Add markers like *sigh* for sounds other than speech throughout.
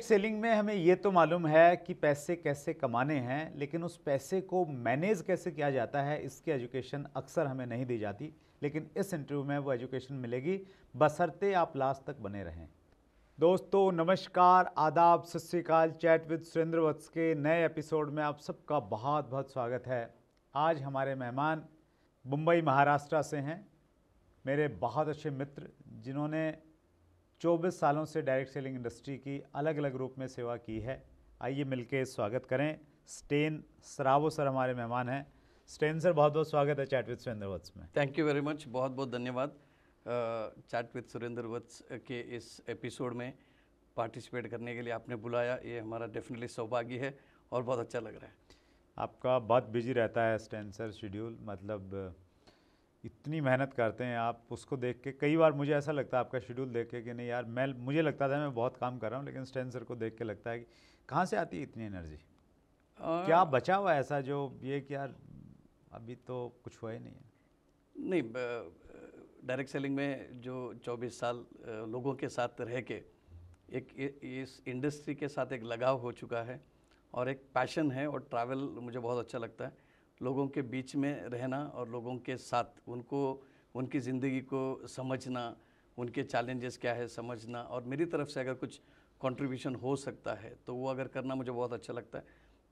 Market selling में हमें ये तो मालूम है कि पैसे कैसे कमाने हैं लेकिन उस पैसे को मैनेज कैसे किया जाता है इसकी एजुकेशन अक्सर हमें नहीं दी जाती लेकिन इस इंटरव्यू में वो एजुकेशन मिलेगी बसरते आप लास्ट तक बने रहें दोस्तों नमस्कार आदाब सत श्रीकाल चैट विद सुरेंद्र वत्स के नए एपिसोड में आप सबका बहुत बहुत स्वागत है आज हमारे मेहमान मुंबई महाराष्ट्र से हैं मेरे बहुत अच्छे मित्र जिन्होंने 24 सालों से डायरेक्ट सेलिंग इंडस्ट्री की अलग अलग रूप में सेवा की है आइए मिलके स्वागत करें स्टेन सरावो सर हमारे मेहमान हैं स्टेन सर बहुत बहुत स्वागत है चैट विद सुरेंद्र वत्स में थैंक यू वेरी मच बहुत बहुत धन्यवाद चैट विद सुरेंद्र वत्स के इस एपिसोड में पार्टिसिपेट करने के लिए आपने बुलाया ये हमारा डेफिनेटली सौभाग्य है और बहुत अच्छा लग रहा है आपका बहुत बिजी रहता है स्टेंसर शेड्यूल मतलब इतनी मेहनत करते हैं आप उसको देख के कई बार मुझे ऐसा लगता है आपका शेड्यूल देख के कि नहीं यार मैं मुझे लगता था मैं बहुत काम कर रहा हूँ लेकिन स्टेन सर को देख के लगता है कि कहाँ से आती है इतनी एनर्जी आ, क्या बचा हुआ ऐसा जो ये कि यार अभी तो कुछ हुआ ही नहीं है नहीं डायरेक्ट सेलिंग में जो 24 साल लोगों के साथ रह के एक इस इंडस्ट्री के साथ एक लगाव हो चुका है और एक पैशन है और ट्रैवल मुझे बहुत अच्छा लगता है लोगों के बीच में रहना और लोगों के साथ उनको उनकी ज़िंदगी को समझना उनके चैलेंजेस क्या है समझना और मेरी तरफ से अगर कुछ कंट्रीब्यूशन हो सकता है तो वो अगर करना मुझे बहुत अच्छा लगता है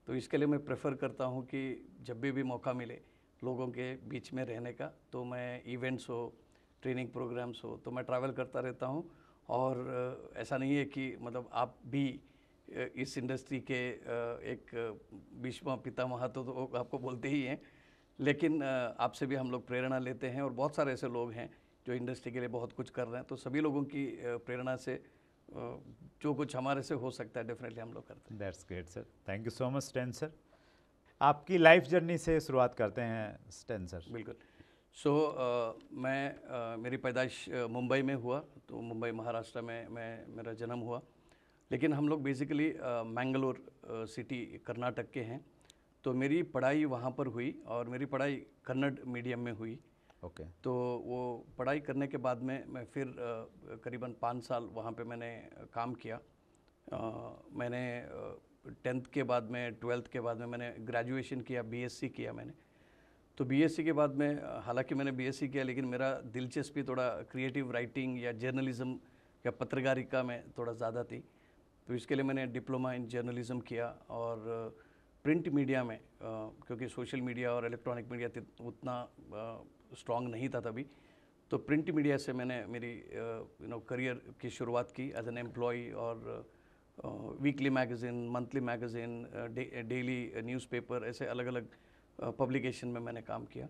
तो इसके लिए मैं प्रेफर करता हूँ कि जब भी भी मौका मिले लोगों के बीच में रहने का तो मैं इवेंट्स हो ट्रेनिंग प्रोग्राम्स हो तो मैं ट्रैवल करता रहता हूँ और ऐसा नहीं है कि मतलब आप भी इस इंडस्ट्री के एक भीष्मा पितामह तो, तो आपको बोलते ही हैं लेकिन आपसे भी हम लोग प्रेरणा लेते हैं और बहुत सारे ऐसे लोग हैं जो इंडस्ट्री के लिए बहुत कुछ कर रहे हैं तो सभी लोगों की प्रेरणा से जो कुछ हमारे से हो सकता है डेफिनेटली हम लोग करते हैं that's great sir thank you so much Stan sir आपकी लाइफ जर्नी से शुरुआत करते हैं स्टैन सर बिल्कुल सो so, uh, मैं uh, मेरी पैदाइश मुंबई में हुआ तो मुंबई महाराष्ट्र में मैं मेरा जन्म हुआ लेकिन हम लोग बेसिकली मैंगलोर सिटी कर्नाटक के हैं तो मेरी पढ़ाई वहाँ पर हुई और मेरी पढ़ाई कन्नड़ मीडियम में हुई ओके okay. तो वो पढ़ाई करने के बाद में मैं फिर करीबन पाँच साल वहाँ पे मैंने काम किया आ, मैंने टेंथ के बाद में ट्वेल्थ के बाद में मैंने ग्रेजुएशन किया बीएससी किया मैंने तो बीएससी के बाद में हालांकि मैंने बीएससी किया लेकिन मेरा दिलचस्पी थोड़ा क्रिएटिव राइटिंग या जर्नलिज़्म या पत्रकारिता में थोड़ा ज़्यादा थी तो इसके लिए मैंने डिप्लोमा इन जर्नलिज़म किया और प्रिंट मीडिया में क्योंकि सोशल मीडिया और इलेक्ट्रॉनिक मीडिया उतना स्ट्रांग नहीं था तभी तो प्रिंट मीडिया से मैंने मेरी यू नो करियर की शुरुआत की एज एन एम्प्लॉय और weekly magazine monthly magazine daily newspaper ऐसे अलग अलग पब्लिकेशन में मैंने काम किया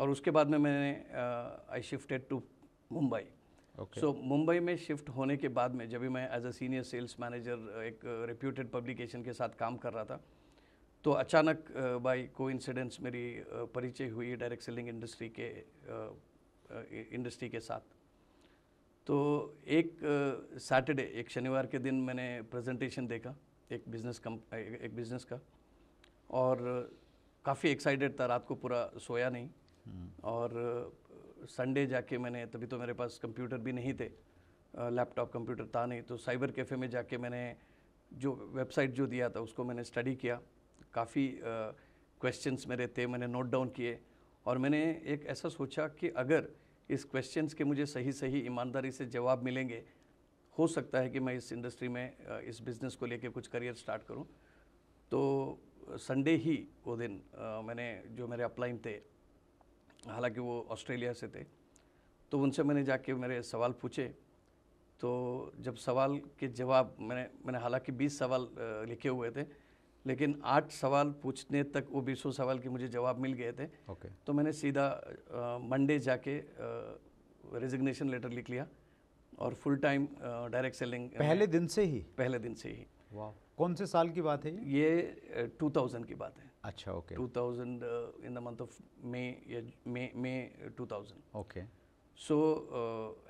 और उसके बाद में मैंने I shifted to Mumbai so okay. Mumbai में शिफ्ट होने के बाद में जब भी मैं as a senior sales manager एक रिप्यूटेड पब्लिकेशन के साथ काम कर रहा था तो अचानक बाय को इंसिडेंट्स मेरी परिचय हुई डायरेक्ट सेलिंग इंडस्ट्री के इंडस्ट्री के साथ तो एक सैटरडे एक शनिवार के दिन मैंने प्रेजेंटेशन देखा एक बिजनेस कम एक बिजनेस का और काफ़ी एक्साइटेड था रात को पूरा सोया नहीं हम्म। और संडे जाके मैंने तभी तो मेरे पास कंप्यूटर भी नहीं थे लैपटॉप कंप्यूटर था नहीं तो साइबर कैफ़े में जाके मैंने जो वेबसाइट जो दिया था उसको मैंने स्टडी किया काफ़ी क्वेश्चंस मेरे थे मैंने नोट डाउन किए और मैंने एक ऐसा सोचा कि अगर इस क्वेश्चंस के मुझे सही सही ईमानदारी से जवाब मिलेंगे हो सकता है कि मैं इस इंडस्ट्री में इस बिज़नेस को लेकर कुछ करियर स्टार्ट करूं तो संडे ही वो दिन मैंने जो मेरे अप्लाइन थे हालांकि वो ऑस्ट्रेलिया से थे तो उनसे मैंने जाके मेरे सवाल पूछे तो जब सवाल के जवाब मैंने मैंने हालांकि 20 सवाल लिखे हुए थे लेकिन आठ सवाल पूछने तक वो बीसों सवाल के मुझे जवाब मिल गए थे okay. तो मैंने सीधा मंडे जाके रेजिग्नेशन लेटर लिख लिया और फुल टाइम डायरेक्ट सेलिंग पहले दिन से ही पहले दिन से ही वाह कौन से साल की बात है ये थाउजेंड की बात है अच्छा okay two thousand in the month of May या May May two thousand okay so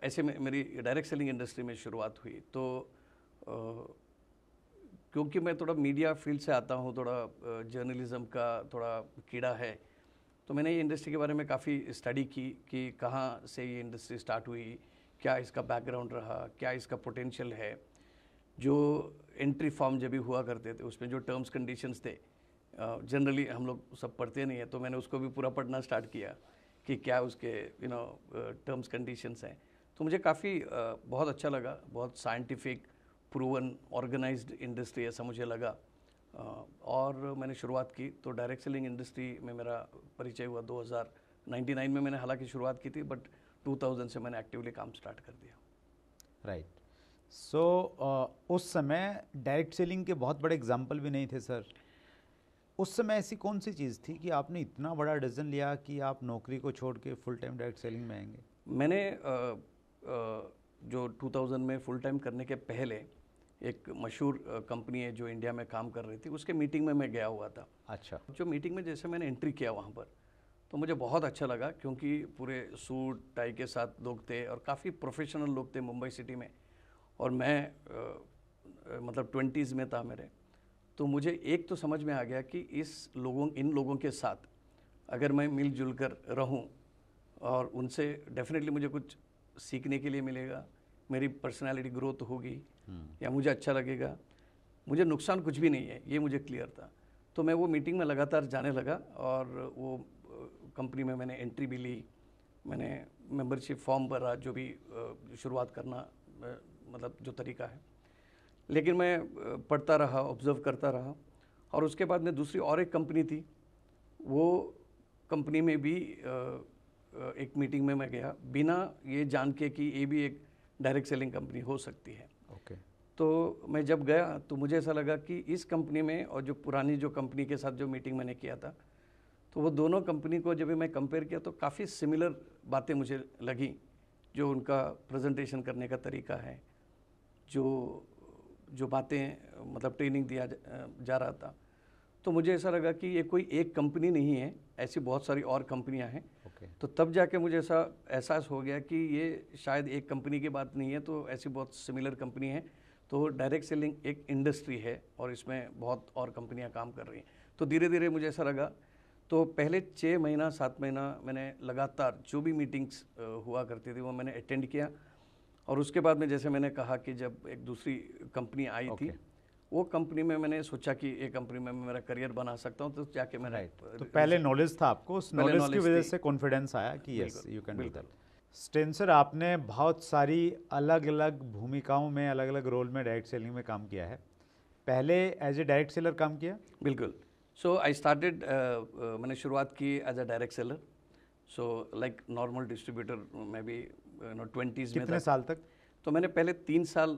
ऐसे में मेरी डायरेक्ट सेलिंग इंडस्ट्री में शुरुआत हुई तो uh, क्योंकि मैं थोड़ा मीडिया फील्ड से आता हूँ थोड़ा जर्नलिज़म uh, का थोड़ा कीड़ा है तो मैंने ये इंडस्ट्री के बारे में काफ़ी स्टडी की कि कहाँ से ये इंडस्ट्री स्टार्ट हुई क्या इसका बैकग्राउंड रहा क्या इसका पोटेंशियल है जो एंट्री फॉर्म जब भी हुआ करते थे उसमें जो टर्म्स कंडीशंस थे जनरली हम लोग सब पढ़ते नहीं है तो मैंने उसको भी पूरा पढ़ना स्टार्ट किया कि क्या उसके यू नो टर्म्स कंडीशंस हैं तो मुझे काफ़ी बहुत अच्छा लगा बहुत साइंटिफिक प्रूवन ऑर्गेनाइज्ड इंडस्ट्री ऐसा मुझे लगा और मैंने शुरुआत की तो डायरेक्ट सेलिंग इंडस्ट्री में मेरा परिचय हुआ 2099 में मैंने हालांकि शुरुआत की थी बट 2000 से मैंने एक्टिवली काम स्टार्ट कर दिया right right. So so, uh, उस समय डायरेक्ट सेलिंग के बहुत बड़े एग्जाम्पल भी नहीं थे सर उस समय ऐसी कौन सी चीज़ थी कि आपने इतना बड़ा डिसीजन लिया कि आप नौकरी को छोड़ के फुल टाइम डायरेक्ट सेलिंग में आएंगे मैंने आ, आ, जो 2000 में फुल टाइम करने के पहले एक मशहूर कंपनी है जो इंडिया में काम कर रही थी उसके मीटिंग में मैं गया हुआ था अच्छा जो मीटिंग में जैसे मैंने एंट्री किया वहाँ पर तो मुझे बहुत अच्छा लगा क्योंकि पूरे सूट टाई के साथ लोग थे और काफ़ी प्रोफेशनल लोग थे मुंबई सिटी में और मैं आ, मतलब ट्वेंटीज़ में था मेरे तो मुझे एक तो समझ में आ गया कि इस लोगों इन लोगों के साथ अगर मैं मिलजुल कर रहूँ और उनसे डेफिनेटली मुझे कुछ सीखने के लिए मिलेगा मेरी पर्सनालिटी ग्रोथ होगी हम्म। या मुझे अच्छा लगेगा मुझे नुकसान कुछ भी नहीं है ये मुझे क्लियर था तो मैं वो मीटिंग में लगातार जाने लगा और वो कंपनी में मैंने एंट्री भी ली मैंने मेंबरशिप फॉर्म भरा जो भी शुरुआत करना मतलब जो तरीका है लेकिन मैं पढ़ता रहा ऑब्ज़र्व करता रहा और उसके बाद में दूसरी और एक कंपनी थी वो कंपनी में भी एक मीटिंग में मैं गया बिना ये जान के कि ये भी एक डायरेक्ट सेलिंग कंपनी हो सकती है ओके okay. तो मैं जब गया तो मुझे ऐसा लगा कि इस कंपनी में और जो पुरानी जो कंपनी के साथ जो मीटिंग मैंने किया था तो वो दोनों कंपनी को जब मैं कंपेयर किया तो काफ़ी सिमिलर बातें मुझे लगी जो उनका प्रेजेंटेशन करने का तरीका है जो जो बातें मतलब ट्रेनिंग दिया जा रहा था तो मुझे ऐसा लगा कि ये कोई एक कंपनी नहीं है ऐसी बहुत सारी और कंपनियां हैं okay. तो तब जाके मुझे ऐसा एहसास हो गया कि ये शायद एक कंपनी की बात नहीं है तो ऐसी बहुत सिमिलर कंपनी है तो डायरेक्ट सेलिंग एक इंडस्ट्री है और इसमें बहुत और कंपनियां काम कर रही हैं तो धीरे धीरे मुझे ऐसा लगा तो पहले छः महीना सात महीना मैंने लगातार जो भी मीटिंग्स हुआ करती थी वो मैंने अटेंड किया और उसके बाद में जैसे मैंने कहा कि जब एक दूसरी कंपनी आई okay. थी वो कंपनी में मैंने सोचा कि एक कंपनी में मेरा करियर बना सकता हूँ तो जाके मैं राइट तो पहले नॉलेज था आपको उस नॉलेज की वजह से कॉन्फिडेंस आया कि yes you can do that Stan sir आपने बहुत सारी अलग अलग भूमिकाओं में अलग अलग रोल में डायरेक्ट सेलिंग में काम किया है पहले एज ए डायरेक्ट सेलर काम किया बिल्कुल सो आई स्टार्टेड मैंने शुरुआत की as a direct seller so like normal distributor में भी नो ट्वेंटीज़ में कितने साल तक तो मैंने पहले तीन साल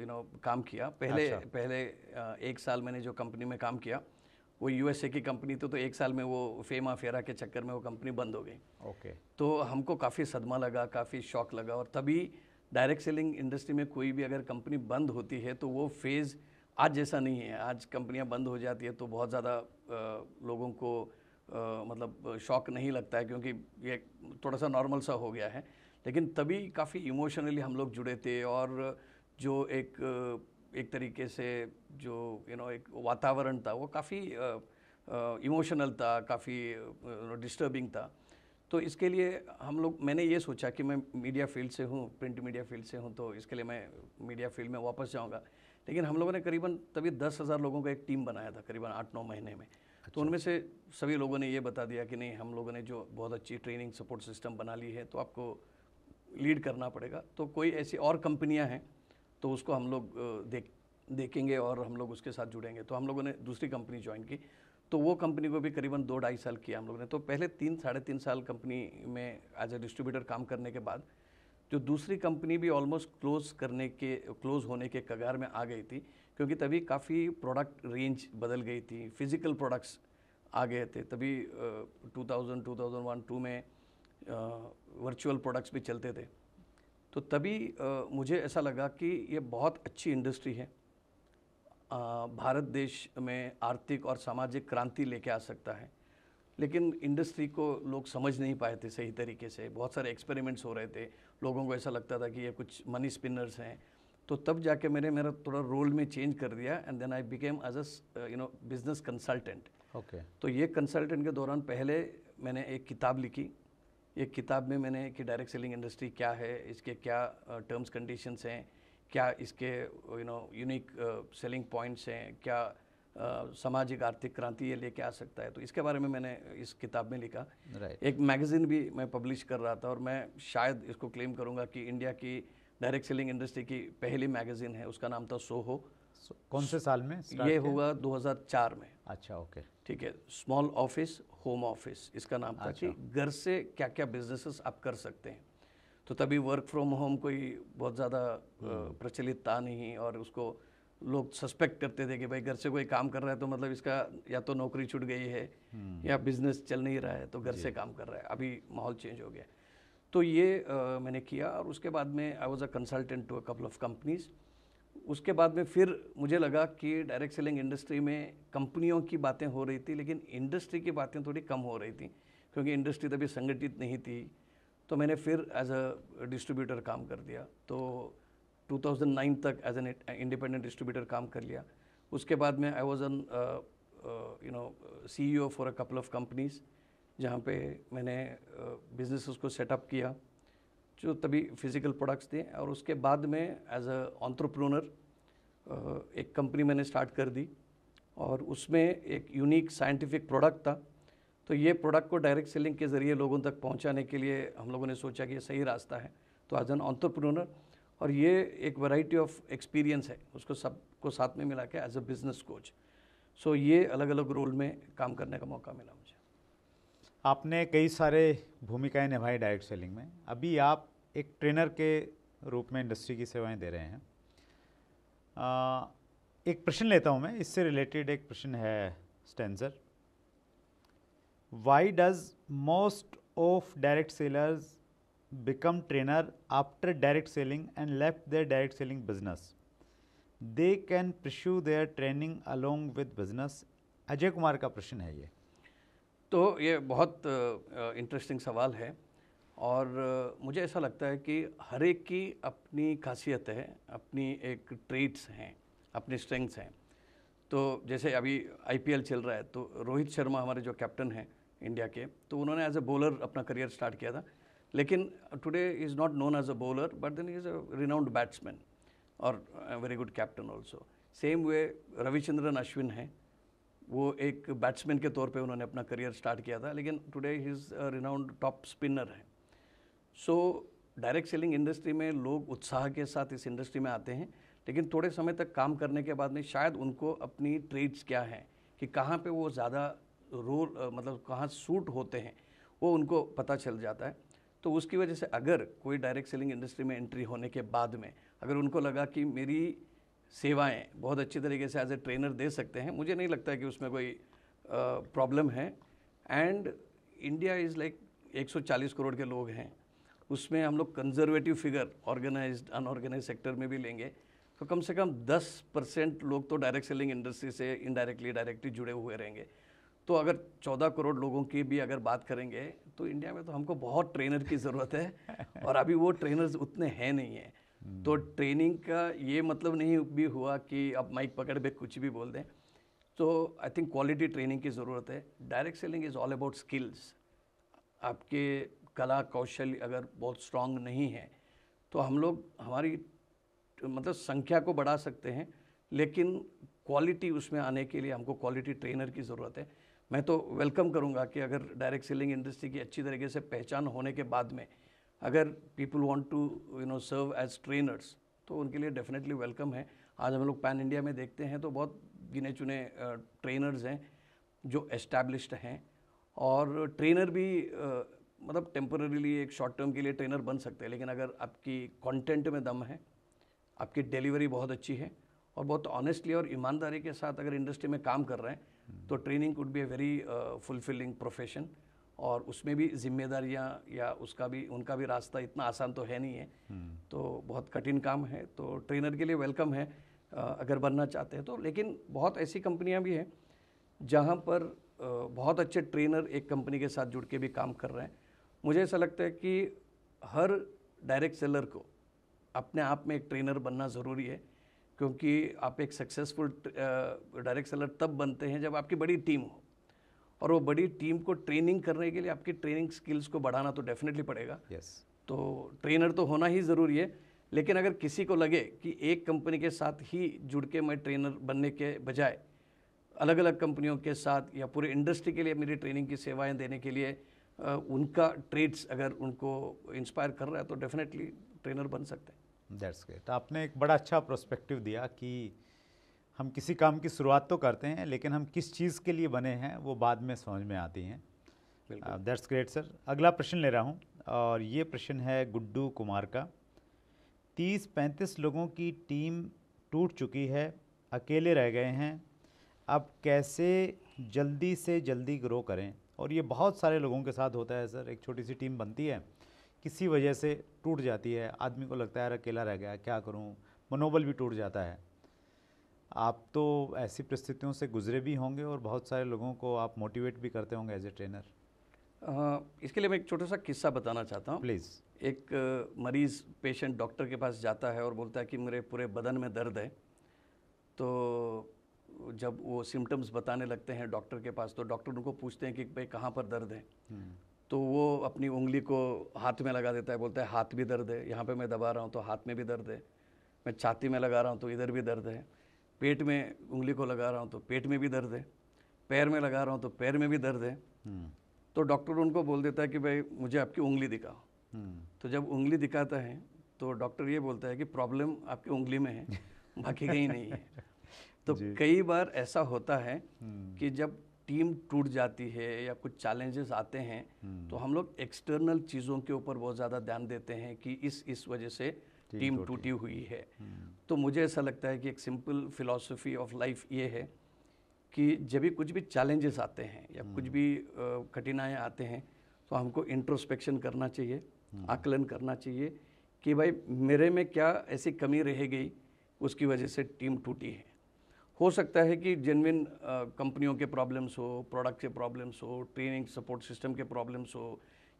यू नो काम किया पहले अच्छा। पहले एक साल मैंने जो कंपनी में काम किया वो यूएसए की कंपनी थी तो एक साल में वो फेमा फेरा के चक्कर में वो कंपनी बंद हो गई ओके तो हमको काफ़ी सदमा लगा काफ़ी शौक लगा और तभी डायरेक्ट सेलिंग इंडस्ट्री में कोई भी अगर कंपनी बंद होती है तो वो फेज़ आज जैसा नहीं है आज कंपनियां बंद हो जाती है तो बहुत ज़्यादा लोगों को आ, मतलब शौक नहीं लगता है क्योंकि ये थोड़ा सा नॉर्मल सा हो गया है लेकिन तभी काफ़ी इमोशनली हम लोग जुड़े थे और जो एक एक तरीके से जो यू नो एक वातावरण था वो काफ़ी इमोशनल था काफ़ी डिस्टर्बिंग था तो इसके लिए हम लोग मैंने ये सोचा कि मैं मीडिया फील्ड से हूँ प्रिंट मीडिया फील्ड से हूँ तो इसके लिए मैं मीडिया फील्ड में वापस जाऊँगा लेकिन हम लोगों ने करीबन तभी दस हज़ार लोगों का एक टीम बनाया था करीबन आठ नौ महीने में तो अच्छा। तो उनमें से सभी लोगों ने ये बता दिया कि नहीं हम लोगों ने जो बहुत अच्छी ट्रेनिंग सपोर्ट सिस्टम बना ली है तो आपको लीड करना पड़ेगा तो कोई ऐसी और कंपनियां हैं तो उसको हम लोग देख देखेंगे और हम लोग उसके साथ जुड़ेंगे तो हम लोगों ने दूसरी कंपनी ज्वाइन की तो वो कंपनी को भी करीबन दो ढाई साल किया हम लोगों ने तो पहले तीन साढ़े तीन साल कंपनी में एज ए डिस्ट्रीब्यूटर काम करने के बाद जो दूसरी कंपनी भी ऑलमोस्ट क्लोज करने के क्लोज होने के कगार में आ गई थी क्योंकि तभी काफ़ी प्रोडक्ट रेंज बदल गई थी फिज़िकल प्रोडक्ट्स आ गए थे तभी two thousand two thousand one two में वर्चुअल प्रोडक्ट्स भी चलते थे तो तभी मुझे ऐसा लगा कि ये बहुत अच्छी इंडस्ट्री है भारत देश में आर्थिक और सामाजिक क्रांति लेके आ सकता है लेकिन इंडस्ट्री को लोग समझ नहीं पाए थे सही तरीके से बहुत सारे एक्सपेरिमेंट्स हो रहे थे लोगों को ऐसा लगता था कि ये कुछ मनी स्पिनर्स हैं तो तब जाके मैंने मेरा थोड़ा रोल में चेंज कर दिया and then I became as a you know business consultant okay तो ये कंसल्टेंट के दौरान पहले मैंने एक किताब लिखी एक किताब में मैंने कि डायरेक्ट सेलिंग इंडस्ट्री क्या है इसके क्या टर्म्स कंडीशंस हैं क्या इसके you know unique selling points हैं क्या Uh, सामाजिक आर्थिक क्रांति ये लेके आ सकता है तो इसके बारे में मैंने इस किताब में लिखा right. एक मैगज़ीन भी मैं पब्लिश कर रहा था और मैं शायद इसको क्लेम करूँगा कि इंडिया की डायरेक्ट सेलिंग इंडस्ट्री की पहली मैगज़ीन है उसका नाम था सोहो कौन से साल में ये हुआ 2004 में अच्छा ओके ठीक है स्मॉल ऑफिस होम ऑफिस इसका नाम था अच्छा। कि घर से क्या क्या बिजनेसेस आप कर सकते हैं तो तभी वर्क फ्रॉम होम कोई बहुत ज़्यादा हम्म। प्रचलित था नहीं और उसको लोग सस्पेक्ट करते थे कि भाई घर से कोई काम कर रहा है तो मतलब इसका या तो नौकरी छूट गई है हम्म। या बिजनेस चल नहीं रहा है तो घर से काम कर रहा है अभी माहौल चेंज हो गया तो ये आ, मैंने किया और उसके बाद में I was a consultant to a couple of companies उसके बाद में फिर मुझे लगा कि डायरेक्ट सेलिंग इंडस्ट्री में कंपनियों की बातें हो रही थी लेकिन इंडस्ट्री की बातें थोड़ी कम हो रही थी क्योंकि इंडस्ट्री तभी संगठित नहीं थी तो मैंने फिर एज अ डिस्ट्रीब्यूटर काम कर दिया तो 2009 तक एज एन इंडिपेंडेंट डिस्ट्रीब्यूटर काम कर लिया उसके बाद में I was an you know C E O for a couple of companies जहाँ पे मैंने बिजनेस uh, को सेटअप किया जो तभी फिज़िकल प्रोडक्ट्स थे और उसके बाद में एज अ ऑन्ट्रप्रोनर एक कंपनी मैंने स्टार्ट कर दी और उसमें एक यूनिक साइंटिफिक प्रोडक्ट था तो ये प्रोडक्ट को डायरेक्ट सेलिंग के ज़रिए लोगों तक पहुंचाने के लिए हम लोगों ने सोचा कि ये सही रास्ता है तो एज एन ऑन्ट्रप्रोनर और ये एक वैरायटी ऑफ एक्सपीरियंस है उसको सबको साथ में मिला के as a business coach so ये अलग अलग रोल में काम करने का मौका मिला मुझे आपने कई सारे भूमिकाएं निभाई डायरेक्ट सेलिंग में अभी आप एक ट्रेनर के रूप में इंडस्ट्री की सेवाएं दे रहे हैं आ, एक प्रश्न लेता हूं मैं इससे रिलेटेड एक प्रश्न है Stan sir why does most of direct sellers become trainer after direct selling and left their direct selling business they can pursue their training along with business Ajay Kumar का प्रश्न है ये तो ये बहुत इंटरेस्टिंग सवाल है और मुझे ऐसा लगता है कि हर एक की अपनी खासियत है अपनी एक ट्रेट्स हैं अपने स्ट्रेंथ्स हैं तो जैसे अभी आईपीएल चल रहा है तो रोहित शर्मा हमारे जो कैप्टन हैं इंडिया के तो उन्होंने एज अ बॉलर अपना करियर स्टार्ट किया था लेकिन today is not known as a bowler but then is a renowned batsman और very good captain also same way Ravichandran Ashwin हैं वो एक बैट्समैन के तौर पे उन्होंने अपना करियर स्टार्ट किया था लेकिन today he is renowned top spinner है सो डायरेक्ट सेलिंग इंडस्ट्री में लोग उत्साह के साथ इस इंडस्ट्री में आते हैं लेकिन थोड़े समय तक काम करने के बाद में शायद उनको अपनी ट्रेड्स क्या हैं कि कहाँ पे वो ज़्यादा रोल मतलब कहाँ सूट होते हैं वो उनको पता चल जाता है तो उसकी वजह से अगर कोई डायरेक्ट सेलिंग इंडस्ट्री में एंट्री होने के बाद में अगर उनको लगा कि मेरी सेवाएं बहुत अच्छी तरीके से एज ए ट्रेनर दे सकते हैं मुझे नहीं लगता है कि उसमें कोई प्रॉब्लम है and India is like 140 crore के लोग हैं उसमें हम लोग conservative figure organise unorganise sector में भी लेंगे तो कम से कम 10 परसेंट लोग तो डायरेक्ट सेलिंग इंडस्ट्री से इनडायरेक्टली डायरेक्टली जुड़े हुए रहेंगे तो अगर 14 करोड़ लोगों की भी अगर बात करेंगे तो इंडिया में तो हमको बहुत ट्रेनर की ज़रूरत है *laughs* और अभी वो ट्रेनर्स उतने हैं नहीं हैं हम्म। तो ट्रेनिंग का ये मतलब नहीं भी हुआ कि आप माइक पकड़ पे कुछ भी बोल दें तो आई थिंक क्वालिटी ट्रेनिंग की ज़रूरत है direct selling is all about skills आपके कला कौशल अगर बहुत स्ट्रांग नहीं है तो हम लोग हमारी मतलब संख्या को बढ़ा सकते हैं लेकिन क्वालिटी उसमें आने के लिए हमको क्वालिटी ट्रेनर की ज़रूरत है मैं तो वेलकम करूंगा कि अगर डायरेक्ट सेलिंग इंडस्ट्री की अच्छी तरीके से पहचान होने के बाद में अगर people want to you know serve as trainers तो उनके लिए डेफिनेटली वेलकम है आज हम लोग पैन इंडिया में देखते हैं तो बहुत गिने चुने ट्रेनर्स हैं जो एस्टैब्लिश्ड हैं और ट्रेनर भी मतलब टेम्पररीली एक शॉर्ट टर्म के लिए ट्रेनर बन सकते हैं लेकिन अगर आपकी कंटेंट में दम है आपकी डिलीवरी बहुत अच्छी है और बहुत ऑनेस्टली और ईमानदारी के साथ अगर इंडस्ट्री में काम कर रहे हैं तो training could be a very fulfilling profession और उसमें भी जिम्मेदारियाँ या उसका भी उनका भी रास्ता इतना आसान तो है नहीं है तो बहुत कठिन काम है तो ट्रेनर के लिए वेलकम है uh, अगर बनना चाहते हैं तो लेकिन बहुत ऐसी कंपनियाँ भी हैं जहाँ पर uh, बहुत अच्छे ट्रेनर एक कंपनी के साथ जुड़ के भी काम कर रहे हैं मुझे ऐसा लगता है कि हर डायरेक्ट सेलर को अपने आप में एक ट्रेनर बनना ज़रूरी है क्योंकि आप एक सक्सेसफुल डायरेक्ट सेलर तब बनते हैं जब आपकी बड़ी टीम हो और वो बड़ी टीम को ट्रेनिंग करने के लिए आपकी ट्रेनिंग स्किल्स को बढ़ाना तो डेफिनेटली पड़ेगा yes. तो ट्रेनर तो होना ही ज़रूरी है लेकिन अगर किसी को लगे कि एक कंपनी के साथ ही जुड़ के मैं ट्रेनर बनने के बजाय अलग अलग कंपनियों के साथ या पूरे इंडस्ट्री के लिए मेरी ट्रेनिंग की सेवाएं देने के लिए उनका ट्रेड्स अगर उनको इंस्पायर कर रहा है तो डेफिनेटली ट्रेनर बन सकते हैं दैट्स ग्रेट आपने एक बड़ा अच्छा प्रोस्पेक्टिव दिया कि हम किसी काम की शुरुआत तो करते हैं लेकिन हम किस चीज़ के लिए बने हैं वो बाद में समझ में आती हैं दैट्स ग्रेट सर अगला प्रश्न ले रहा हूँ और ये प्रश्न है गुड्डू कुमार का तीस पैंतीस लोगों की टीम टूट चुकी है अकेले रह गए हैं अब कैसे जल्दी से जल्दी ग्रो करें और ये बहुत सारे लोगों के साथ होता है सर एक छोटी सी टीम बनती है किसी वजह से टूट जाती है आदमी को लगता है अकेला रह गया क्या करूँ मनोबल भी टूट जाता है आप तो ऐसी परिस्थितियों से गुजरे भी होंगे और बहुत सारे लोगों को आप मोटिवेट भी करते होंगे एज ए ट्रेनर आ, इसके लिए मैं एक छोटा सा किस्सा बताना चाहता हूँ प्लीज़ एक मरीज़ पेशेंट डॉक्टर के पास जाता है और बोलता है कि मेरे पूरे बदन में दर्द है तो जब वो सिम्टम्स बताने लगते हैं डॉक्टर के पास तो डॉक्टर उनको पूछते हैं कि भाई कहाँ पर दर्द है हम्म। तो वो अपनी उंगली को हाथ में लगा देता है बोलता है हाथ भी दर्द है यहाँ पे मैं दबा रहा हूँ तो हाथ में भी दर्द है मैं छाती में लगा रहा हूँ तो इधर भी दर्द है पेट में उंगली को लगा रहा हूँ तो पेट में भी दर्द है पैर में लगा रहा हूँ तो पैर में भी दर्द है हम्म। तो डॉक्टर उनको बोल देता है कि भाई मुझे आपकी उंगली दिखाओ हम्म। तो जब उंगली दिखाता है तो डॉक्टर ये बोलता है कि प्रॉब्लम आपकी उंगली में है बाकी कहीं नहीं है *laughs* तो कई बार ऐसा होता है हम्म। कि जब टीम टूट जाती है या कुछ चैलेंजेस आते हैं हम्म। तो हम लोग एक्सटर्नल चीज़ों के ऊपर बहुत ज़्यादा ध्यान देते हैं कि इस इस वजह से टीम टूटी हुई है हम्म। तो मुझे ऐसा लगता है कि एक सिंपल फिलॉसफी ऑफ लाइफ ये है कि जब भी कुछ भी चैलेंजेस आते हैं या कुछ भी कठिनाइयाँ आते हैं तो हमको इंट्रोस्पेक्शन करना चाहिए आकलन करना चाहिए कि भाई मेरे में क्या ऐसी कमी रह गई उसकी वजह से टीम टूटी है हो सकता है कि जेनविन कंपनियों के प्रॉब्लम्स हो प्रोडक्ट के प्रॉब्लम्स हो ट्रेनिंग सपोर्ट सिस्टम के प्रॉब्लम्स हो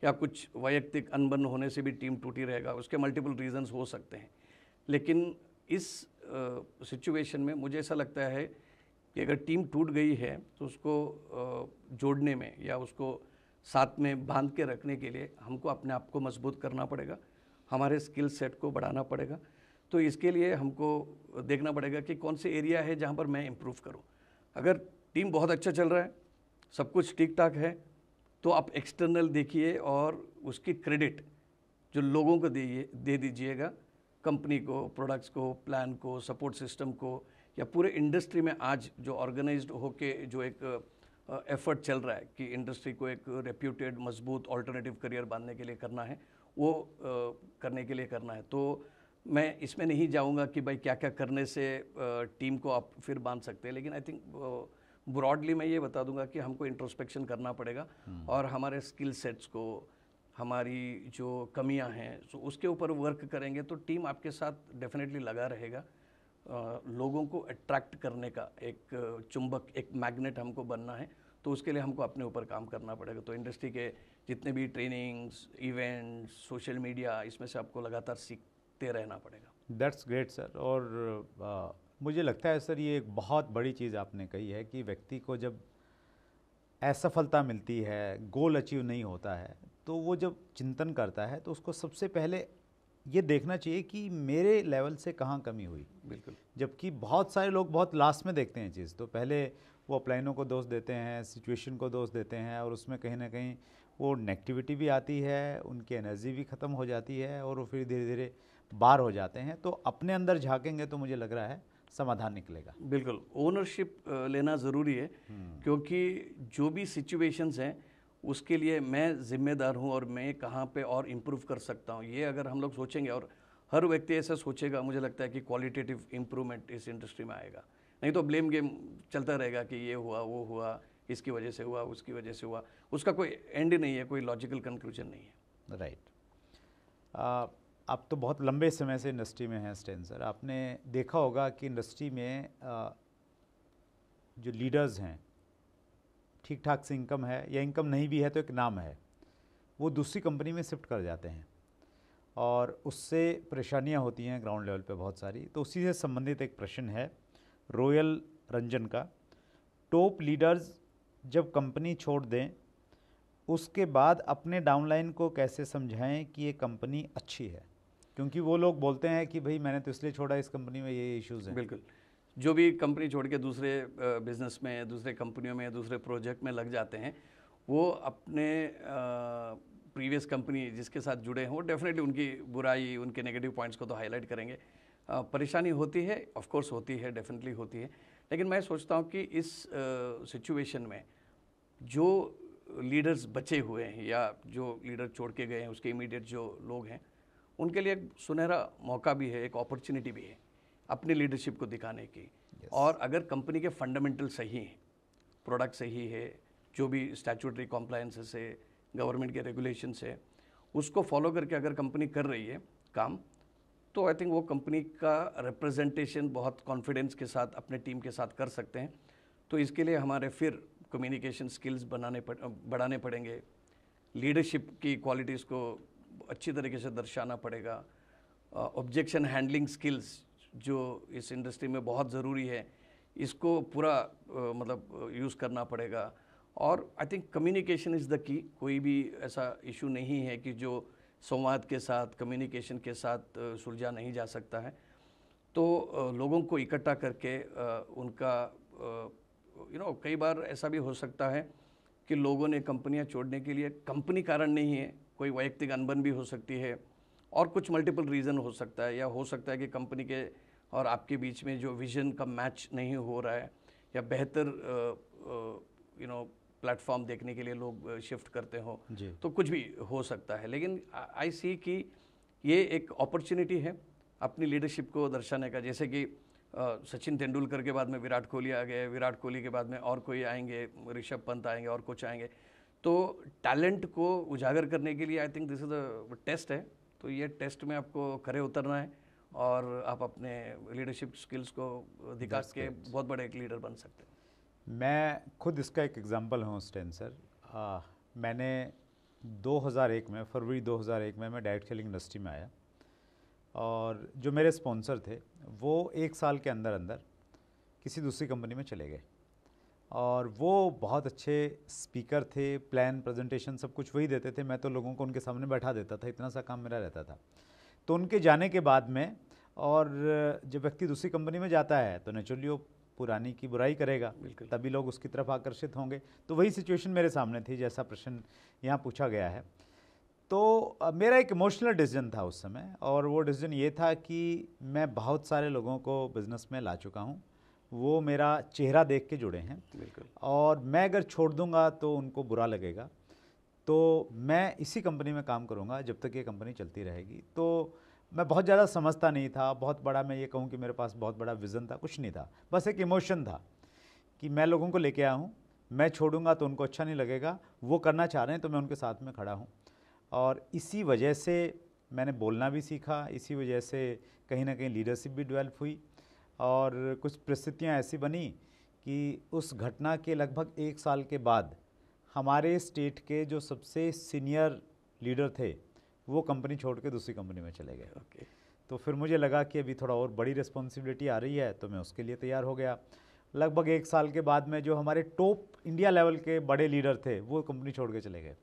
या कुछ वैयक्तिक अनबन होने से भी टीम टूटी रहेगा उसके मल्टीपल रीजंस हो सकते हैं लेकिन इस सिचुएशन में मुझे ऐसा लगता है कि अगर टीम टूट गई है तो उसको uh, जोड़ने में या उसको साथ में बांध के रखने के लिए हमको अपने आप को मजबूत करना पड़ेगा हमारे स्किल सेट को बढ़ाना पड़ेगा तो इसके लिए हमको देखना पड़ेगा कि कौन से एरिया है जहाँ पर मैं इम्प्रूव करूँ अगर टीम बहुत अच्छा चल रहा है सब कुछ ठीक ठाक है तो आप एक्सटर्नल देखिए और उसकी क्रेडिट जो लोगों को दे दे दीजिएगा कंपनी को प्रोडक्ट्स को प्लान को सपोर्ट सिस्टम को या पूरे इंडस्ट्री में आज जो ऑर्गेनाइज होके जो एक एफर्ट चल रहा है कि इंडस्ट्री को एक रेप्यूटेड मजबूत ऑल्टरनेटिव करियर बांधने के लिए करना है वो करने के लिए करना है तो मैं इसमें नहीं जाऊंगा कि भाई क्या क्या करने से टीम को आप फिर बांध सकते हैं लेकिन आई थिंक ब्रॉडली मैं ये बता दूंगा कि हमको इंट्रोस्पेक्शन करना पड़ेगा हम्म। और हमारे स्किल सेट्स को हमारी जो कमियां हैं सो उसके ऊपर वर्क करेंगे तो टीम आपके साथ डेफिनेटली लगा रहेगा लोगों को अट्रैक्ट करने का एक चुंबक एक मैग्नेट हमको बनना है तो उसके लिए हमको अपने ऊपर काम करना पड़ेगा तो इंडस्ट्री के जितने भी ट्रेनिंग्स इवेंट्स सोशल मीडिया इसमें से आपको लगातार सीख देखते रहना पड़ेगा दैट्स ग्रेट सर और आ, मुझे लगता है सर ये एक बहुत बड़ी चीज़ आपने कही है कि व्यक्ति को जब असफलता मिलती है गोल अचीव नहीं होता है तो वो जब चिंतन करता है तो उसको सबसे पहले ये देखना चाहिए कि मेरे लेवल से कहाँ कमी हुई बिल्कुल जबकि बहुत सारे लोग बहुत लास्ट में देखते हैं चीज़ तो पहले वो अपलाइनों को दोष देते हैं सिचुएशन को दोष देते हैं और उसमें कहीं ना कहीं वो नेगेटिविटी भी आती है उनकी एनर्जी भी ख़त्म हो जाती है और वो फिर धीरे धीरे बार हो जाते हैं तो अपने अंदर झांकेंगे तो मुझे लग रहा है समाधान निकलेगा बिल्कुल ओनरशिप लेना ज़रूरी है हम्म। क्योंकि जो भी सिचुएशंस हैं उसके लिए मैं जिम्मेदार हूँ और मैं कहाँ पे और इम्प्रूव कर सकता हूँ ये अगर हम लोग सोचेंगे और हर व्यक्ति ऐसा सोचेगा मुझे लगता है कि क्वालिटेटिव इम्प्रूवमेंट इस इंडस्ट्री में आएगा नहीं तो ब्लेम गेम चलता रहेगा कि ये हुआ वो हुआ इसकी वजह से हुआ उसकी वजह से हुआ उसका कोई एंड नहीं है कोई लॉजिकल कंक्लूजन नहीं है राइट right. uh, आप तो बहुत लंबे समय से इंडस्ट्री में हैं स्टेन सर आपने देखा होगा कि इंडस्ट्री में जो लीडर्स हैं ठीक ठाक से इनकम है या इनकम नहीं भी है तो एक नाम है वो दूसरी कंपनी में शिफ्ट कर जाते हैं और उससे परेशानियां होती हैं ग्राउंड लेवल पे बहुत सारी तो उसी से संबंधित एक प्रश्न है रोयल रंजन का टॉप लीडर्स जब कंपनी छोड़ दें उसके बाद अपने डाउनलाइन को कैसे समझाएं कि ये कंपनी अच्छी है क्योंकि वो लोग बोलते हैं कि भाई मैंने तो इसलिए छोड़ा इस कंपनी में ये इश्यूज़ हैं बिल्कुल जो भी कंपनी छोड़ के दूसरे बिजनेस में दूसरे कंपनियों में दूसरे प्रोजेक्ट में लग जाते हैं वो अपने प्रीवियस कंपनी जिसके साथ जुड़े हैं वो डेफिनेटली उनकी बुराई उनके नेगेटिव पॉइंट्स को तो हाईलाइट करेंगे परेशानी होती है ऑफ़कोर्स होती है डेफिनेटली होती है लेकिन मैं सोचता हूँ कि इस सिचुएशन में जो लीडर्स बचे हुए हैं या जो लीडर छोड़ के गए हैं उसके इमीडिएट जो लोग हैं उनके लिए एक सुनहरा मौका भी है एक अपॉर्चुनिटी भी है अपनी लीडरशिप को दिखाने की yes. और अगर कंपनी के फंडामेंटल सही हैं प्रोडक्ट सही है जो भी स्टैचूटरी कॉम्प्लाइंस है गवर्नमेंट के रेगुलेशन है उसको फॉलो करके अगर कंपनी कर रही है काम तो आई थिंक वो कंपनी का रिप्रेजेंटेशन बहुत कॉन्फिडेंस के साथ अपने टीम के साथ कर सकते हैं तो इसके लिए हमारे फिर कम्युनिकेशन स्किल्स बनाने पड़ बढ़ाने पड़ेंगे लीडरशिप की क्वालिटीज़ को अच्छी तरीके से दर्शाना पड़ेगा ऑब्जेक्शन हैंडलिंग स्किल्स जो इस इंडस्ट्री में बहुत ज़रूरी है इसको पूरा मतलब यूज़ करना पड़ेगा और I think communication is the key कोई भी ऐसा इशू नहीं है कि जो संवाद के साथ कम्युनिकेशन के साथ सुलझा नहीं जा सकता है तो लोगों को इकट्ठा करके उनका यू नो कई बार ऐसा भी हो सकता है कि लोगों ने कंपनियां छोड़ने के लिए कंपनी कारण नहीं है कोई वैयक्तिक अनबन भी हो सकती है और कुछ मल्टीपल रीज़न हो सकता है या हो सकता है कि कंपनी के और आपके बीच में जो विज़न का मैच नहीं हो रहा है या बेहतर यू नो प्लेटफॉर्म देखने के लिए लोग शिफ्ट करते हो तो कुछ भी हो सकता है लेकिन आई सी कि ये एक अपॉर्चुनिटी है अपनी लीडरशिप को दर्शाने का जैसे कि सचिन तेंदुलकर के बाद में विराट कोहली आ गए विराट कोहली के बाद में और कोई आएंगे ऋषभ पंत आएंगे और कुछ आएंगे तो टैलेंट को उजागर करने के लिए I think this is a test है तो ये टेस्ट में आपको खरे उतरना है और आप अपने लीडरशिप स्किल्स को दिखा के बहुत बड़े एक लीडर बन सकते हैं मैं खुद इसका एक एग्ज़ाम्पल हूँ स्टेन सर आ, मैंने 2001 में फरवरी 2001 में मैं डाइट खेलिंग इंडस्ट्री में आया और जो मेरे स्पॉन्सर थे वो एक साल के अंदर अंदर किसी दूसरी कंपनी में चले गए और वो बहुत अच्छे स्पीकर थे प्लान प्रेजेंटेशन सब कुछ वही देते थे मैं तो लोगों को उनके सामने बैठा देता था इतना सा काम मेरा रहता था तो उनके जाने के बाद में और जब व्यक्ति दूसरी कंपनी में जाता है तो नेचुरली वो पुरानी की बुराई करेगा तभी लोग उसकी तरफ आकर्षित होंगे तो वही सिचुएशन मेरे सामने थी जैसा प्रश्न यहाँ पूछा गया है तो मेरा एक इमोशनल डिसीजन था उस समय और वो डिसीजन ये था कि मैं बहुत सारे लोगों को बिज़नेस में ला चुका हूँ वो मेरा चेहरा देख के जुड़े हैं और मैं अगर छोड़ दूंगा तो उनको बुरा लगेगा तो मैं इसी कंपनी में काम करूँगा जब तक ये कंपनी चलती रहेगी तो मैं बहुत ज़्यादा समझता नहीं था बहुत बड़ा मैं ये कहूँ कि मेरे पास बहुत बड़ा विज़न था कुछ नहीं था बस एक इमोशन था कि मैं लोगों को लेके आया हूँ मैं छोड़ूंगा तो उनको अच्छा नहीं लगेगा वो करना चाह रहे हैं तो मैं उनके साथ में खड़ा हूँ और इसी वजह से मैंने बोलना भी सीखा इसी वजह से कहीं ना कहीं लीडरशिप भी डेवलप हुई और कुछ परिस्थितियाँ ऐसी बनी कि उस घटना के लगभग एक साल के बाद हमारे स्टेट के जो सबसे सीनियर लीडर थे वो कंपनी छोड़ के दूसरी कंपनी में चले गए okay. तो फिर मुझे लगा कि अभी थोड़ा और बड़ी रिस्पॉन्सिबिलिटी आ रही है तो मैं उसके लिए तैयार हो गया लगभग एक साल के बाद में जो हमारे टॉप इंडिया लेवल के बड़े लीडर थे वो कंपनी छोड़ के चले गए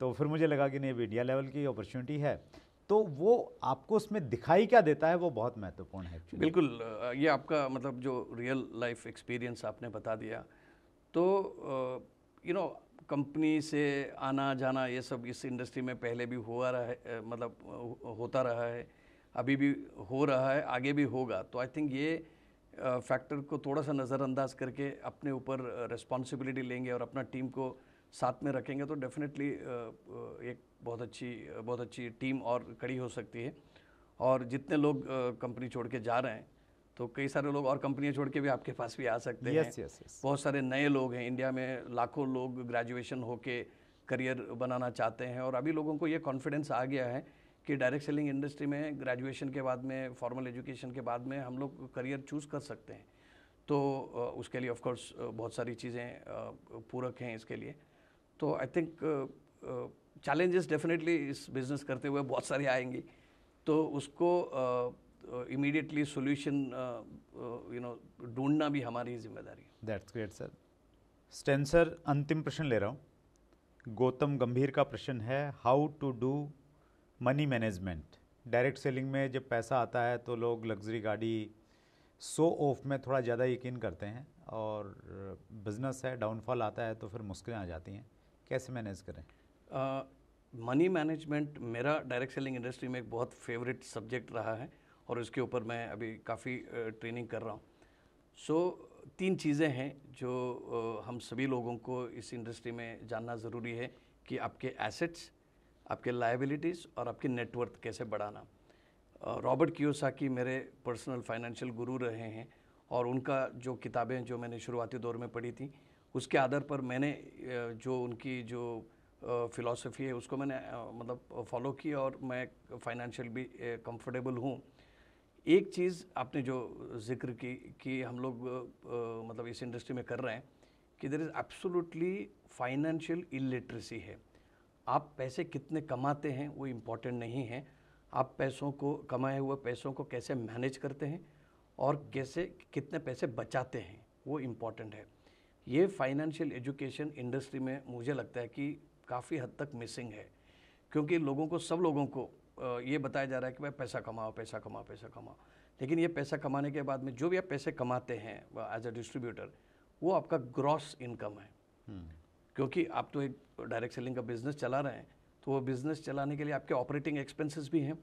तो फिर मुझे लगा कि नहीं अभी इंडिया लेवल की अपॉर्चुनिटी है तो वो आपको उसमें दिखाई क्या देता है वो बहुत महत्वपूर्ण है एक्चुअली बिल्कुल ये आपका मतलब जो रियल लाइफ एक्सपीरियंस आपने बता दिया तो यू नो कंपनी से आना जाना ये सब इस इंडस्ट्री में पहले भी हुआ रहा है मतलब होता रहा है अभी भी हो रहा है आगे भी होगा तो आई थिंक ये फैक्टर को थोड़ा सा नज़रअंदाज करके अपने ऊपर रिस्पॉन्सिबिलिटी लेंगे और अपना टीम को साथ में रखेंगे तो डेफिनेटली एक बहुत अच्छी बहुत अच्छी टीम और कड़ी हो सकती है और जितने लोग कंपनी छोड़ के जा रहे हैं तो कई सारे लोग और कंपनियां छोड़ के भी आपके पास भी आ सकते yes, हैं yes, yes. बहुत सारे नए लोग हैं इंडिया में लाखों लोग ग्रेजुएशन होके करियर बनाना चाहते हैं और अभी लोगों को ये कॉन्फिडेंस आ गया है कि डायरेक्ट सेलिंग इंडस्ट्री में ग्रेजुएशन के बाद में फॉर्मल एजुकेशन के बाद में हम लोग करियर चूज़ कर सकते हैं तो उसके लिए ऑफकोर्स बहुत सारी चीज़ें पूरक हैं इसके लिए तो आई थिंक चैलेंजेस डेफिनेटली इस बिज़नेस करते हुए बहुत सारे आएंगे तो उसको इमीडिएटली सोल्यूशन यू नो ढूंढना भी हमारी जिम्मेदारी है दैट्स ग्रेट सर स्टेंसर अंतिम प्रश्न ले रहा हूँ गौतम गंभीर का प्रश्न है how to do money management direct selling में जब पैसा आता है तो लोग लग्जरी गाड़ी सो ऑफ में थोड़ा ज़्यादा यकीन करते हैं और बिज़नेस है डाउनफॉल आता है तो फिर मुश्किलें आ जाती हैं कैसे मैनेज करें मनी मैनेजमेंट मेरा डायरेक्ट सेलिंग इंडस्ट्री में एक बहुत फेवरेट सब्जेक्ट रहा है और उसके ऊपर मैं अभी काफ़ी ट्रेनिंग कर रहा हूँ सो so, तीन चीज़ें हैं जो हम सभी लोगों को इस इंडस्ट्री में जानना ज़रूरी है कि आपके एसेट्स आपके लाइबिलिटीज़ और आपके नेटवर्थ कैसे बढ़ाना रॉबर्ट कियोसाकी मेरे पर्सनल फाइनेंशियल गुरु रहे हैं और उनका जो किताबें जो मैंने शुरुआती दौर में पढ़ी थी उसके आधार पर मैंने जो उनकी जो फ़िलासफ़ी है उसको मैंने मतलब फॉलो की और मैं फाइनेंशियल भी कंफर्टेबल हूँ एक चीज़ आपने जो जिक्र की कि हम लोग मतलब इस इंडस्ट्री में कर रहे हैं कि there is absolutely financial illiteracy है आप पैसे कितने कमाते हैं वो इम्पॉर्टेंट नहीं है आप पैसों को कमाए हुए पैसों को कैसे मैनेज करते हैं और कैसे कितने पैसे बचाते हैं वो इम्पॉर्टेंट है ये फाइनेंशियल एजुकेशन इंडस्ट्री में मुझे लगता है कि काफ़ी हद तक मिसिंग है क्योंकि लोगों को सब लोगों को ये बताया जा रहा है कि भाई पैसा कमाओ पैसा कमाओ पैसा कमाओ लेकिन ये पैसा कमाने के बाद में जो भी आप पैसे कमाते हैं एज अ डिस्ट्रीब्यूटर वो आपका ग्रॉस इनकम है हम्म। क्योंकि आप तो एक डायरेक्ट सेलिंग का बिजनेस चला रहे हैं तो वो बिजनेस चलाने के लिए आपके ऑपरेटिंग एक्सपेंसेस भी हैं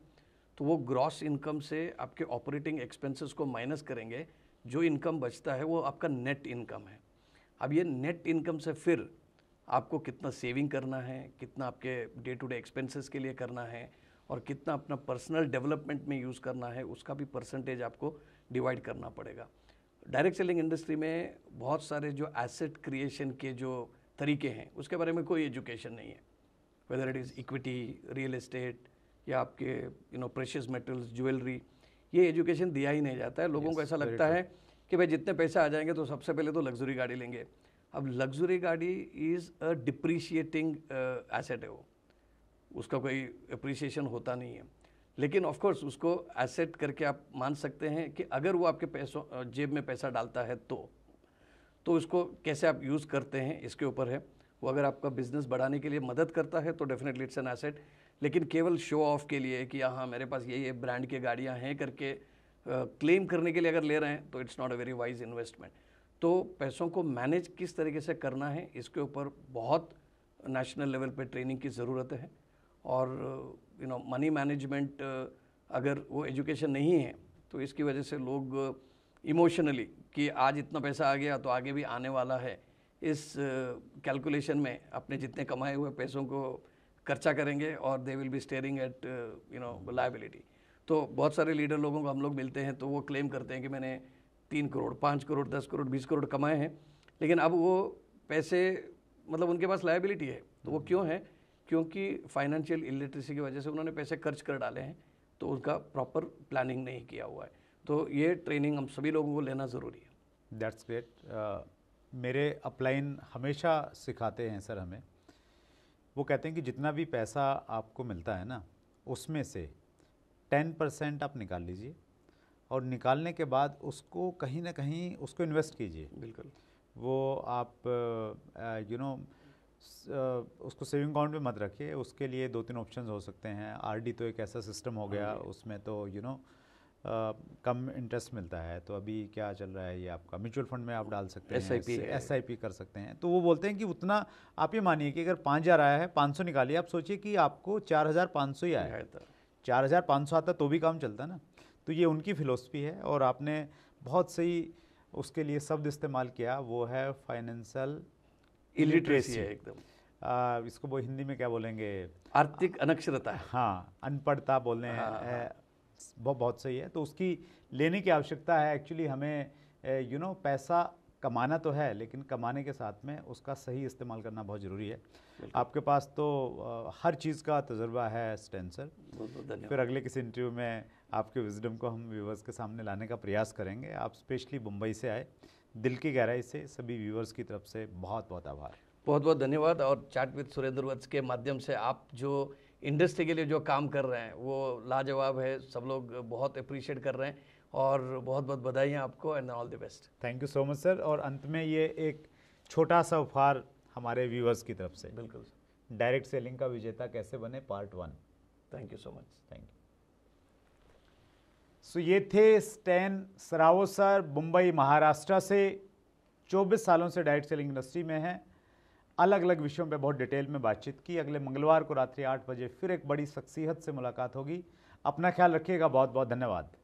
तो वो ग्रॉस इनकम से आपके ऑपरेटिंग एक्सपेंसेस को माइनस करेंगे जो इनकम बचता है वो आपका नेट इनकम है अब ये नेट इनकम से फिर आपको कितना सेविंग करना है कितना आपके डे टू डे एक्सपेंसेस के लिए करना है और कितना अपना पर्सनल डेवलपमेंट में यूज़ करना है उसका भी परसेंटेज आपको डिवाइड करना पड़ेगा डायरेक्ट सेलिंग इंडस्ट्री में बहुत सारे जो एसेट क्रिएशन के जो तरीके हैं उसके बारे में कोई एजुकेशन नहीं है whether it is equity real estate या आपके you know precious metals jewellery ये एजुकेशन दिया ही नहीं जाता है लोगों yes, को ऐसा लगता है कि भाई जितने पैसे आ जाएंगे तो सबसे पहले तो लग्जरी गाड़ी लेंगे अब लग्जरी गाड़ी इज़ अ डिप्रीशिएटिंग एसेट है वो उसका कोई अप्रिसिएशन होता नहीं है लेकिन ऑफ कोर्स उसको एसेट करके आप मान सकते हैं कि अगर वो आपके पैसों uh, जेब में पैसा डालता है तो तो उसको कैसे आप यूज़ करते हैं इसके ऊपर है वो अगर आपका बिजनेस बढ़ाने के लिए मदद करता है तो डेफिनेटली इट्स एन एसेट लेकिन केवल शो ऑफ के लिए कि हाँ मेरे पास ये ये ब्रांड की गाड़ियाँ हैं करके क्लेम uh, करने के लिए अगर ले रहे हैं तो it's not a very wise investment तो पैसों को मैनेज किस तरीके से करना है इसके ऊपर बहुत नेशनल लेवल पे ट्रेनिंग की ज़रूरत है और यू नो मनी मैनेजमेंट अगर वो एजुकेशन नहीं है तो इसकी वजह से लोग इमोशनली कि आज इतना पैसा आ गया तो आगे भी आने वाला है इस कैलकुलेशन uh, में अपने जितने कमाए हुए पैसों को खर्चा करेंगे और they will be staring at you know liability तो बहुत सारे लीडर लोगों को हम लोग मिलते हैं तो वो क्लेम करते हैं कि मैंने तीन करोड़ पाँच करोड़ दस करोड़ बीस करोड़ कमाए हैं लेकिन अब वो पैसे मतलब उनके पास लाइबिलिटी है तो वो क्यों है क्योंकि फाइनेंशियल इलिट्रेसी की वजह से उन्होंने पैसे खर्च कर डाले हैं तो उनका प्रॉपर प्लानिंग नहीं किया हुआ है तो ये ट्रेनिंग हम सभी लोगों को लेना ज़रूरी है दैट्स ग्रेट uh, मेरे अपलाइन हमेशा सिखाते हैं सर हमें वो कहते हैं कि जितना भी पैसा आपको मिलता है ना उसमें से टेन परसेंट आप निकाल लीजिए और निकालने के बाद उसको कहीं ना कहीं उसको इन्वेस्ट कीजिए बिल्कुल वो आप यू नो उसको सेविंग अकाउंट में मत रखिए उसके लिए दो तीन ऑप्शंस हो सकते हैं आरडी तो एक ऐसा सिस्टम हो हाँ गया उसमें तो यू नो Uh, कम इंटरेस्ट मिलता है तो अभी क्या चल रहा है ये आपका म्यूचुअल फंड में आप डाल सकते हैं एस आई पी कर सकते हैं तो वो बोलते हैं कि उतना आप ये मानिए कि अगर पाँच हज़ार आया है पाँच सौ निकालिए आप सोचिए कि आपको चार हज़ार पाँच सौ ही आया है चार हज़ार पाँच सौ आता तो भी काम चलता ना तो ये उनकी फ़िलोसफी है और आपने बहुत सही उसके लिए शब्द इस्तेमाल किया वो है फाइनेंशियल इलिटरेसी है एकदम आ, इसको वो हिंदी में क्या बोलेंगे आर्थिक अनक्षरता हाँ अनपढ़ता बोलने हाँ, हाँ. बहुत बहुत सही है तो उसकी लेने की आवश्यकता है एक्चुअली हमें यू नो पैसा कमाना तो है लेकिन कमाने के साथ में उसका सही इस्तेमाल करना बहुत ज़रूरी है आपके पास तो हर चीज़ का तजर्बा है स्टेंसर फिर अगले किसी इंटरव्यू में आपके विजडम को हम व्यूवर्स के सामने लाने का प्रयास करेंगे आप स्पेशली मुंबई से आए दिल की गहराई से सभी व्यूवर्स की तरफ से बहुत बहुत आभार बहुत बहुत धन्यवाद और चैट विद सुरेंद्र वत्स के माध्यम से आप जो इंडस्ट्री के लिए जो काम कर रहे हैं वो लाजवाब है सब लोग बहुत अप्रिशिएट कर रहे हैं और बहुत बहुत बधाई हैं आपको and all the best thank you so much sir और अंत में ये एक छोटा सा उपहार हमारे व्यूवर्स की तरफ से बिल्कुल डायरेक्ट सेलिंग का विजेता कैसे बने part one thank you so much thank you so ये थे स्टैन सरावो सर मुंबई महाराष्ट्र से 24 सालों से डायरेक्ट सेलिंग इंडस्ट्री में हैं अलग अलग विषयों पे बहुत डिटेल में बातचीत की अगले मंगलवार को रात्रि आठ बजे फिर एक बड़ी शख्सियत से मुलाकात होगी अपना ख्याल रखिएगा बहुत बहुत धन्यवाद